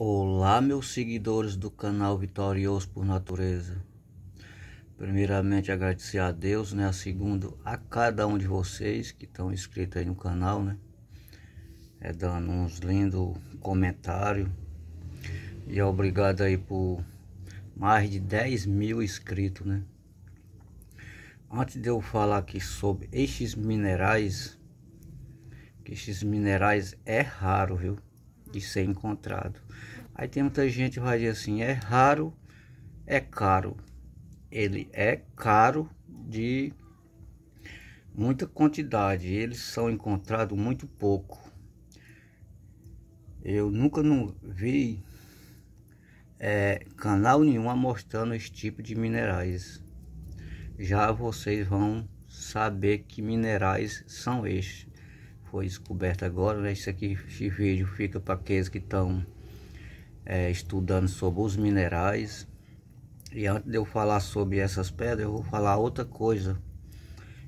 Olá, meus seguidores do canal Vitorioso por Natureza. Primeiramente, agradecer a Deus, né? A segundo, a cada um de vocês que estão inscritos aí no canal, né? É dando uns lindos comentários. E é obrigado aí por mais de 10 mil inscritos, né? Antes de eu falar aqui sobre estes minerais, que estes minerais é raro, viu? de ser encontrado. Aí tem muita gente que vai dizer assim, é raro, é caro. Ele é caro de muita quantidade, eles são encontrados muito pouco. Eu nunca não vi é, canal nenhum mostrando esse tipo de minerais. Já vocês vão saber que minerais são estes foi descoberto agora, né? Isso aqui, esse vídeo fica para aqueles que estão é, estudando sobre os minerais. E antes de eu falar sobre essas pedras, eu vou falar outra coisa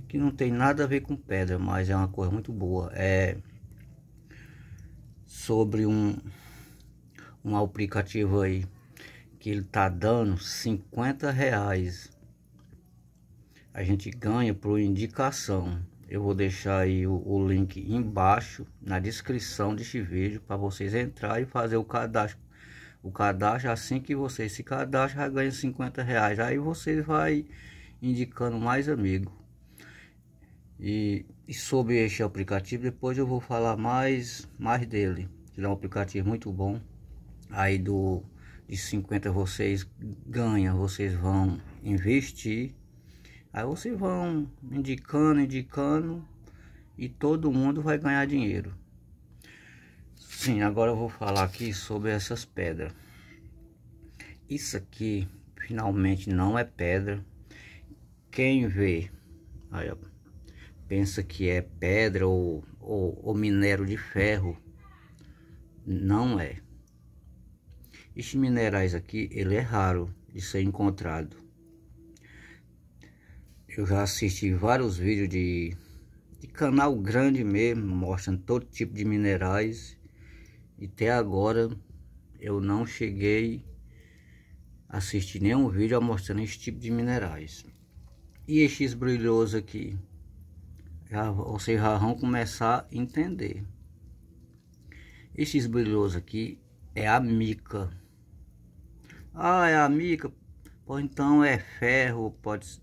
que não tem nada a ver com pedra, mas é uma coisa muito boa. É sobre um, um aplicativo aí que ele tá dando 50 reais. A gente ganha por indicação. Eu vou deixar aí o, o link embaixo na descrição deste vídeo para vocês entrar e fazer o cadastro. O cadastro assim que vocês se cadastram ganha 50 reais. Aí vocês vai indicando mais amigo. E, e, sobre este aplicativo depois eu vou falar mais mais dele. Ele é um aplicativo muito bom. Aí do de 50 vocês ganham, vocês vão investir Aí vocês vão indicando, indicando e todo mundo vai ganhar dinheiro. Sim, agora eu vou falar aqui sobre essas pedras. Isso aqui finalmente não é pedra. Quem vê, aí, ó, pensa que é pedra ou, ou, ou minério de ferro. Não é. Estes minerais aqui, ele é raro de ser encontrado eu já assisti vários vídeos de, de canal grande mesmo, mostrando todo tipo de minerais. E até agora eu não cheguei a assistir nenhum vídeo mostrando esse tipo de minerais. E estes brilhoso aqui, já, vocês já vão começar a entender. Estes brilhoso aqui é a mica. Ah, é a mica? Ou então é ferro, pode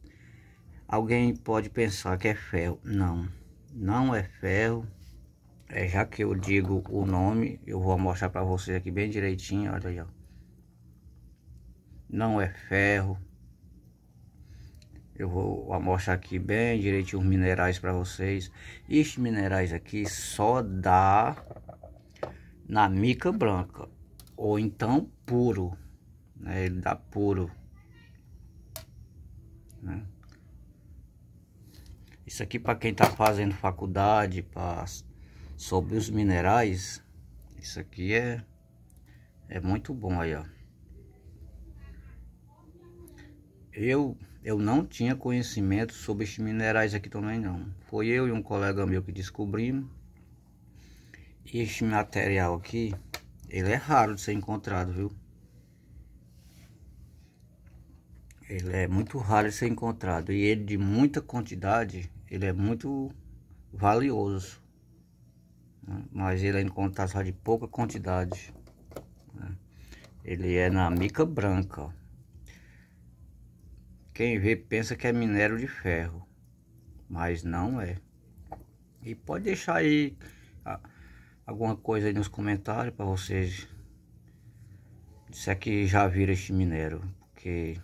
Alguém pode pensar que é ferro. Não, não é ferro. É, já que eu digo o nome, eu vou mostrar para vocês aqui bem direitinho. Olha aí, ó. Não é ferro. Eu vou mostrar aqui bem direitinho os minerais para vocês. Estes minerais aqui só dá na mica branca. Ou então puro. Né? Ele dá puro. Né? Isso aqui para quem está fazendo faculdade, para sobre os minerais, isso aqui é é muito bom aí, ó. Eu eu não tinha conhecimento sobre esses minerais aqui também não. Foi eu e um colega meu que descobrimos. E este material aqui, ele é raro de ser encontrado, viu? Ele é muito raro de ser encontrado e ele de muita quantidade ele é muito valioso. Né? Mas ele ainda é conta só de pouca quantidade. Né? Ele é na mica branca. Quem vê pensa que é minério de ferro, mas não é. E pode deixar aí alguma coisa aí nos comentários para vocês se é que já viram este minério, porque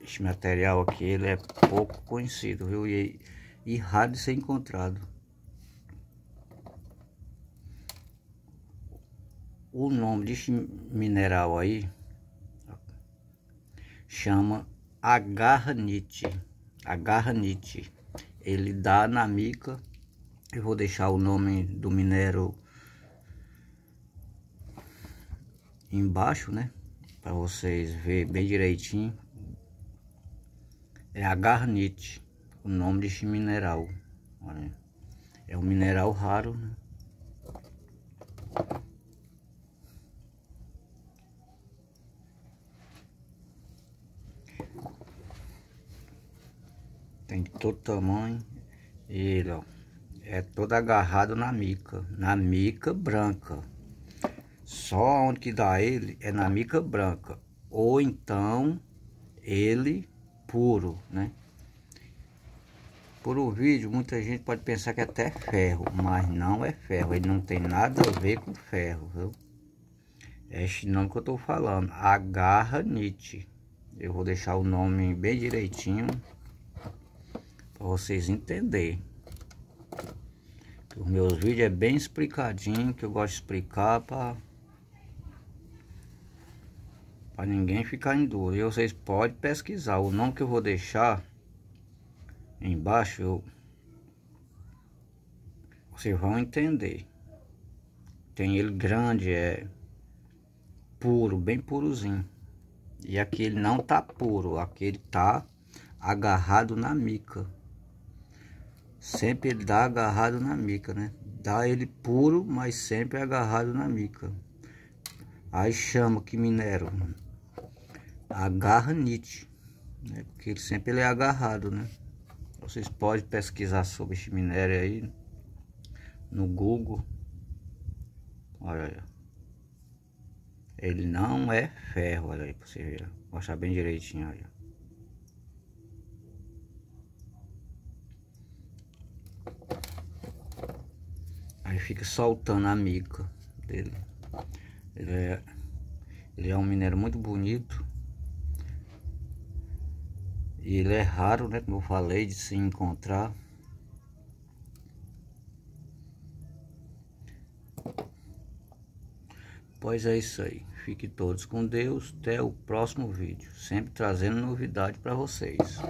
este material aqui ele é pouco conhecido, viu? E e raro de ser encontrado. O nome deste mineral aí chama agarranite. Agarranite. Ele dá na mica. Eu vou deixar o nome do minério embaixo, né? Para vocês ver bem direitinho. É agarranite o nome deste mineral. Olha, é um mineral raro, né? Tem todo tamanho. ele, ó, é todo agarrado na mica, na mica branca. Só onde que dá ele é na mica branca. Ou então ele puro, né? Por um vídeo, muita gente pode pensar que é até ferro, mas não é ferro, ele não tem nada a ver com ferro, viu? É este nome que eu estou falando, agarra nite. Eu vou deixar o nome bem direitinho para vocês entenderem. Os meus vídeos é bem explicadinho, que eu gosto de explicar para para ninguém ficar em dúvida. E vocês podem pesquisar. O nome que eu vou deixar embaixo vocês vão entender tem ele grande é puro bem purozinho e aqui ele não tá puro aqui ele tá agarrado na mica sempre ele dá agarrado na mica né dá ele puro mas sempre agarrado na mica aí chama que minério agarra né? porque ele sempre ele é agarrado né vocês podem pesquisar sobre este minério aí no Google. Olha aí. Ele não é ferro, olha aí pra você ver. Vou achar bem direitinho, olha. Aí fica soltando a mica dele. Ele é, ele é um minério muito bonito. Ele é raro, né, como eu falei, de se encontrar. Pois é isso aí. Fique todos com Deus. Até o próximo vídeo. Sempre trazendo novidade para vocês.